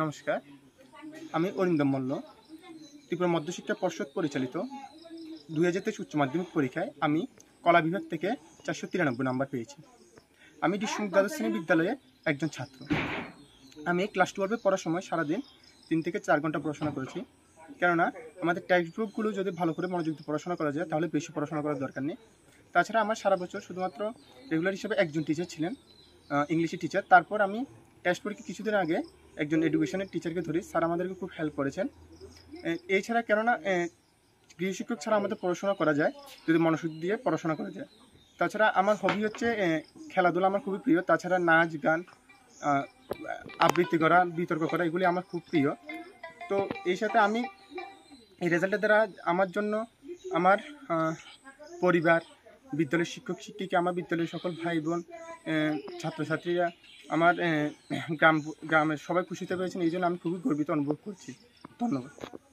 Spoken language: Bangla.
নমস্কার আমি অরিন্দম মল্ল ত্রিপুরা মধ্যশিক্ষা পর্ষদ পরিচালিত দুই হাজার তেইশ উচ্চ মাধ্যমিক পরীক্ষায় আমি কলা বিভাগ থেকে চারশো তিরানব্বই নাম্বার পেয়েছি আমি ডিসমিক দ্বাদশ শ্রেণী বিদ্যালয়ের একজন ছাত্র আমি ক্লাস টুয়েলভে পড়ার সময় সারাদিন তিন থেকে চার ঘন্টা পড়াশোনা করেছি কেননা আমাদের টেক্সট বুকগুলো যদি ভালো করে মনোযোগ দিয়ে পড়াশোনা করা যায় তাহলে বেশি পড়াশোনা করার দরকার নেই তাছাড়া আমার সারা বছর শুধুমাত্র রেগুলার হিসেবে একজন টিচার ছিলেন ইংলিশে টিচার তারপর আমি টেস্ট পরীক্ষা কিছুদিন আগে একজন এডুকেশনের টিচারকে ধরি স্যার আমাদেরকে খুব হেল্প করেছেন এছাড়া কেননা গৃহশিক্ষক ছাড়া আমাদের পড়াশোনা করা যায় যদি মনোযোগ দিয়ে পড়াশোনা করা যায় তাছাড়া আমার হবি হচ্ছে খেলাধুলা আমার খুবই প্রিয় তাছাড়া নাচ গান আবৃত্তি করা বিতর্ক করা এগুলি আমার খুব প্রিয় তো এই সাথে আমি এই রেজাল্টের দ্বারা আমার জন্য আমার পরিবার বিদ্যালয়ের শিক্ষক শিক্ষিকা আমার বিদ্যালয়ের সকল ভাই বোন ছাত্রছাত্রীরা আমার গ্রাম গ্রামের সবাই খুশিতে পেয়েছেন এই জন্য আমি খুবই গর্বিত অনুভব করছি ধন্যবাদ